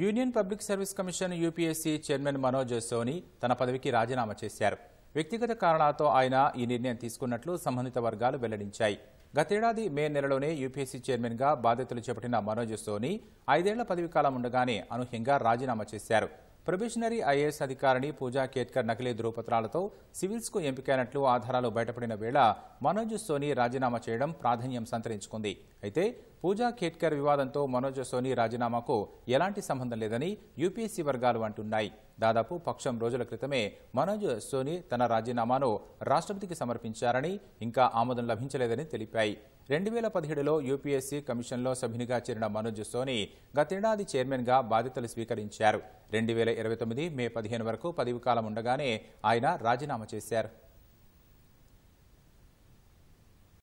union Public Service Commission UPSC chairman Manoj Soni తన పదవికి రాజీనామా చేశారు వ్యక్తిగత కారణాలతో ఆయన ఈ నిర్ణయం తీసుకున్నట్లు సంబంధిత వర్గాలు వెల్లడించాయి గతేడాది మే నెలలోనే యూపీఎస్సీ చైర్మన్గా బాధ్యతలు చేపట్టిన మనోజ్ సోని ఐదేళ్ల పదవి కాలం ఉండగానే అనూహ్యంగా రాజీనామా చేశారు ప్రొబిషనరీ ఐఏఎస్ అధికారిని పూజా కేత్కర్ నకిలీ ధృవపత్రాలతో సివిల్స్కు ఎంపికైనట్లు ఆధారాలు బయటపడిన వేళ మనోజ్ సోని రాజీనామా చేయడం ప్రాధాన్యం సంతరించుకుంది అయితే పూజా ఖేట్కర్ వివాదంతో మనోజ సోని రాజీనామాకు ఎలాంటి సంబంధం లేదని యూపీఎస్సీ వర్గాలు అంటున్నాయి దాదాపు పక్షం రోజుల క్రితమే మనోజ్ సోని తన రాజీనామాను రాష్ట్రపతికి సమర్పించారని ఇంకా ఆమోదం లభించలేదని తెలిపాయి రెండు వేల పదిహేడులో యూపీఎస్సీ కమిషన్లో సభ్యునిగా చేరిన మనోజ్ సోని గతేడాది చైర్మన్గా బాధ్యతలు స్వీకరించారు రెండు వేల ఇరవై తొమ్మిది మే పదిహేను వరకు పదవి కాలం ఉండగానే ఆయన రాజీనామా చేశారు